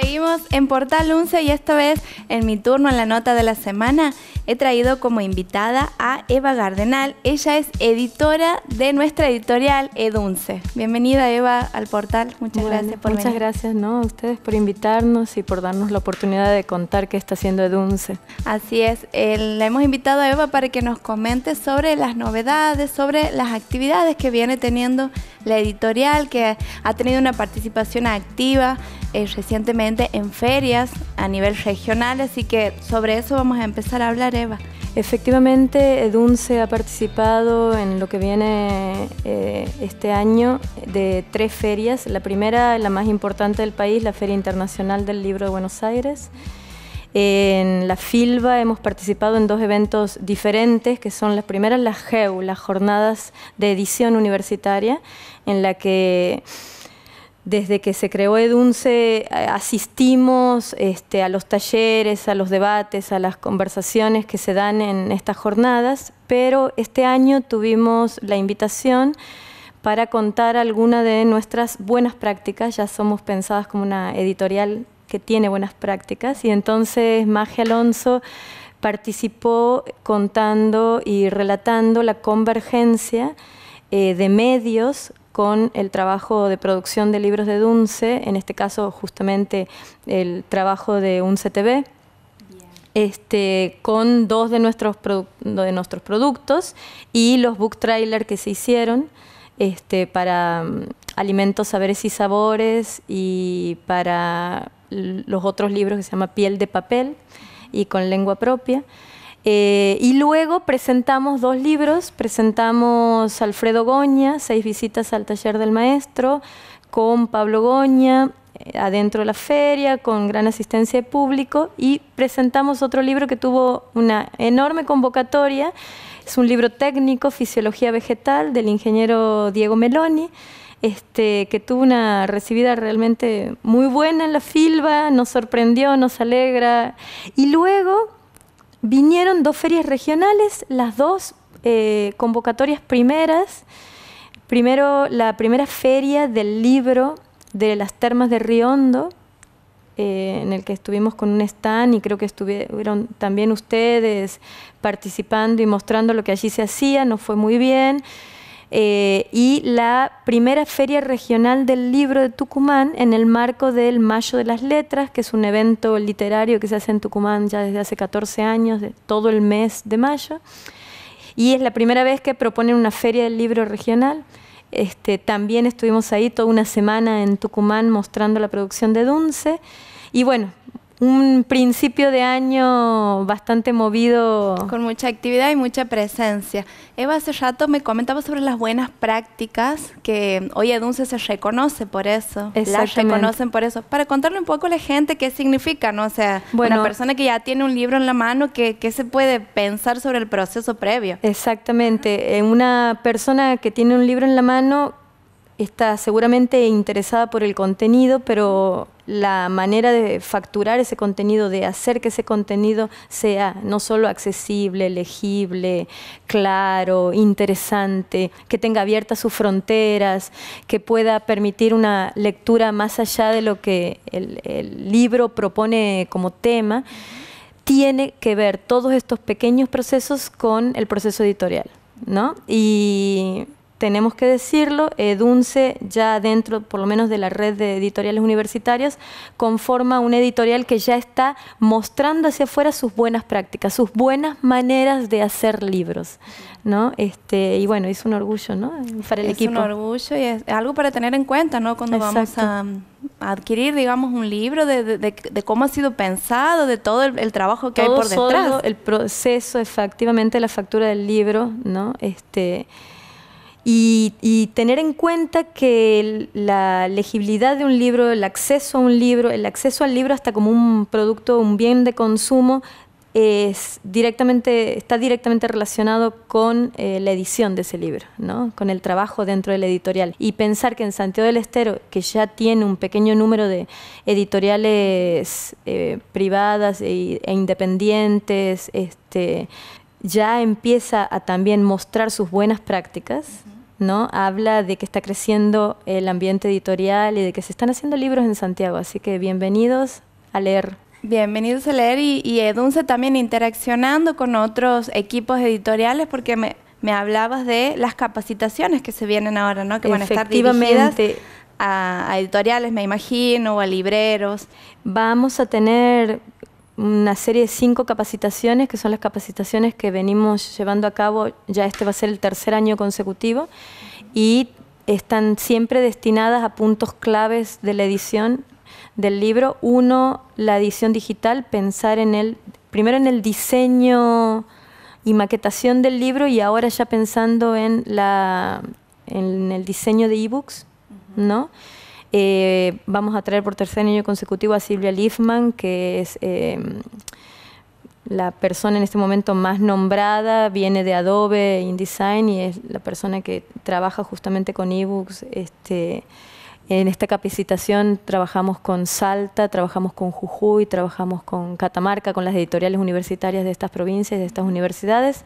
Seguimos en Portal 11 y esta vez en mi turno en la nota de la semana he traído como invitada a Eva Gardenal. Ella es editora de nuestra editorial Edunce. Bienvenida Eva al portal. Muchas gracias por muchas Muchas gracias ¿no? a ustedes por invitarnos y por darnos la oportunidad de contar qué está haciendo Edunce. Así es. la hemos invitado a Eva para que nos comente sobre las novedades, sobre las actividades que viene teniendo la editorial, que ha tenido una participación activa eh, recientemente en ferias a nivel regional, así que sobre eso vamos a empezar a hablar, Eva. Efectivamente, EDUNCE ha participado en lo que viene eh, este año de tres ferias. La primera, la más importante del país, la Feria Internacional del Libro de Buenos Aires. En la FILBA hemos participado en dos eventos diferentes, que son las primeras, las GEU, las jornadas de edición universitaria, en la que desde que se creó EDUNCE eh, asistimos este, a los talleres, a los debates, a las conversaciones que se dan en estas jornadas, pero este año tuvimos la invitación para contar alguna de nuestras buenas prácticas, ya somos pensadas como una editorial que tiene buenas prácticas y entonces Magia Alonso participó contando y relatando la convergencia eh, de medios con el trabajo de producción de libros de Dunce, en este caso justamente el trabajo de un CTV, este, con dos de nuestros, de nuestros productos y los book trailers que se hicieron este, para mm, alimentos, saberes y sabores y para los otros libros que se llama Piel de papel y con lengua propia. Eh, y luego presentamos dos libros, presentamos Alfredo Goña, Seis visitas al taller del maestro, con Pablo Goña, eh, adentro de la feria, con gran asistencia de público, y presentamos otro libro que tuvo una enorme convocatoria, es un libro técnico, Fisiología Vegetal, del ingeniero Diego Meloni, este, que tuvo una recibida realmente muy buena en la filba, nos sorprendió, nos alegra. Y luego vinieron dos ferias regionales, las dos eh, convocatorias primeras. Primero, la primera feria del libro de las termas de Riondo, eh, en el que estuvimos con un stand y creo que estuvieron también ustedes participando y mostrando lo que allí se hacía, no fue muy bien. Eh, y la primera Feria Regional del Libro de Tucumán en el marco del Mayo de las Letras, que es un evento literario que se hace en Tucumán ya desde hace 14 años, de, todo el mes de mayo. Y es la primera vez que proponen una Feria del Libro Regional. Este, también estuvimos ahí toda una semana en Tucumán mostrando la producción de Dunce. Y bueno, un principio de año bastante movido. Con mucha actividad y mucha presencia. Eva hace rato me comentaba sobre las buenas prácticas que hoy Edunce se reconoce por eso. Las reconocen por eso. Para contarle un poco a la gente qué significa, ¿no? O sea, una persona que ya tiene un libro en la mano, ¿qué, qué se puede pensar sobre el proceso previo? Exactamente. Eh, una persona que tiene un libro en la mano está seguramente interesada por el contenido, pero la manera de facturar ese contenido, de hacer que ese contenido sea no solo accesible, legible, claro, interesante, que tenga abiertas sus fronteras, que pueda permitir una lectura más allá de lo que el, libro propone como tema, tiene que ver todos estos pequeños procesos con el proceso editorial. ¿no? Y tenemos que decirlo, Edunce eh, ya dentro, por lo menos de la red de editoriales universitarias, conforma una editorial que ya está mostrando hacia afuera sus buenas prácticas, sus buenas maneras de hacer libros, ¿no? Este, y bueno, es un orgullo, ¿no? Para el equipo. Es un orgullo y es algo para tener en cuenta, ¿no? Cuando vamos a, adquirir, digamos, un libro de, de, cómo ha sido pensado, de todo el, trabajo que hay por detrás. el proceso, efectivamente, de la factura del libro, ¿no? Este y, tener en cuenta que la legibilidad de un libro, el acceso a un libro, el acceso al libro hasta como un producto, un bien de consumo, es directamente, está directamente relacionado con eh, la edición de ese libro, ¿no? con el trabajo dentro del editorial. Y pensar que en Santiago del Estero, que ya tiene un pequeño número de editoriales eh, privadas e, e, independientes, este, ya empieza a también mostrar sus buenas prácticas. ¿no? Habla de que está creciendo el ambiente editorial y de que se están haciendo libros en Santiago, así que bienvenidos a leer. Bienvenidos a leer y, y Edunce también interaccionando con otros equipos editoriales porque me, hablabas de las capacitaciones que se vienen ahora, ¿no? Que van a estar dirigidas a, a editoriales, me imagino, o a libreros. Vamos a tener una serie de cinco capacitaciones, que son las capacitaciones que venimos llevando a cabo, ya este va a ser el tercer año consecutivo, y están siempre destinadas a puntos claves de la edición del libro. Uno, la edición digital, pensar en el, primero en el diseño y maquetación del libro y ahora ya pensando en, la, en el diseño de ebooks, books ¿no? Eh, vamos a traer por tercer año consecutivo a Silvia Lifman, que es em, la persona en este momento más nombrada, viene de Adobe InDesign y es la persona que trabaja justamente con ebooks. Este, en esta capacitación trabajamos con Salta, trabajamos con Jujuy, trabajamos con Catamarca, con las editoriales universitarias de estas provincias, de estas universidades.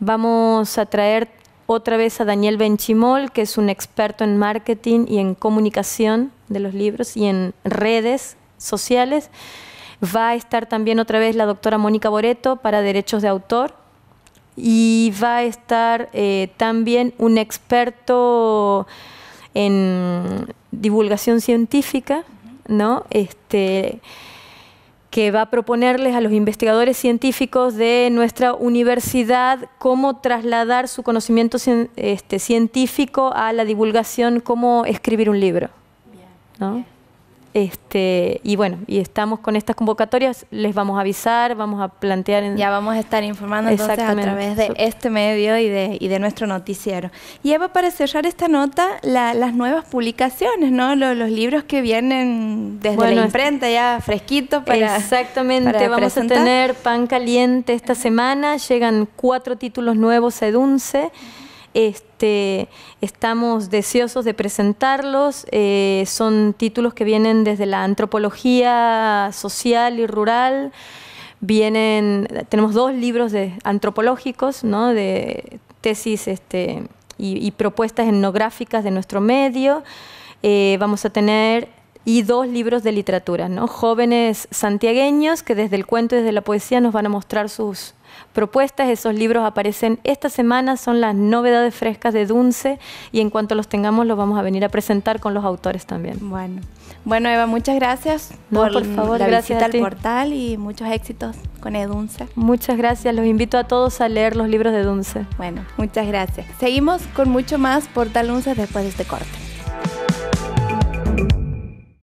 Vamos a traer otra vez a Daniel Benchimol, que es un experto en marketing y en comunicación de los libros y en redes sociales. Va a estar también otra vez la doctora Mónica Boreto para derechos de autor. Y va a estar eh, también un experto en divulgación científica, ¿no? Este, que va a proponerles a los investigadores científicos de nuestra universidad cómo trasladar su conocimiento este, científico a la divulgación, cómo escribir un libro. ¿no? Este, y bueno, y estamos con estas convocatorias, les vamos a avisar, vamos a plantear... Ya vamos a estar informando a través de este medio y de, y de nuestro noticiero. Y Eva, para cerrar esta nota, las nuevas publicaciones, ¿no? Los, libros que vienen desde la imprenta ya fresquitos para Exactamente, vamos a tener pan caliente esta semana, llegan cuatro títulos nuevos, Sedunce. Este, estamos deseosos de presentarlos. Eh, son títulos que vienen desde la antropología social y rural. Vienen, tenemos dos libros de, antropológicos, ¿no? de tesis este, y, propuestas etnográficas de nuestro medio. Eh, vamos a tener y dos libros de literatura, ¿no? Jóvenes santiagueños que desde el cuento y desde la poesía nos van a mostrar sus propuestas. Esos libros aparecen esta semana, son las novedades frescas de Dunce y en cuanto los tengamos los vamos a venir a presentar con los autores también. Bueno, bueno Eva, muchas gracias por, favor, portal y muchos éxitos con Edunce. Muchas gracias, los invito a todos a leer los libros de Dunce. Bueno, muchas gracias. Seguimos con mucho más Portal Dunce después de este corte.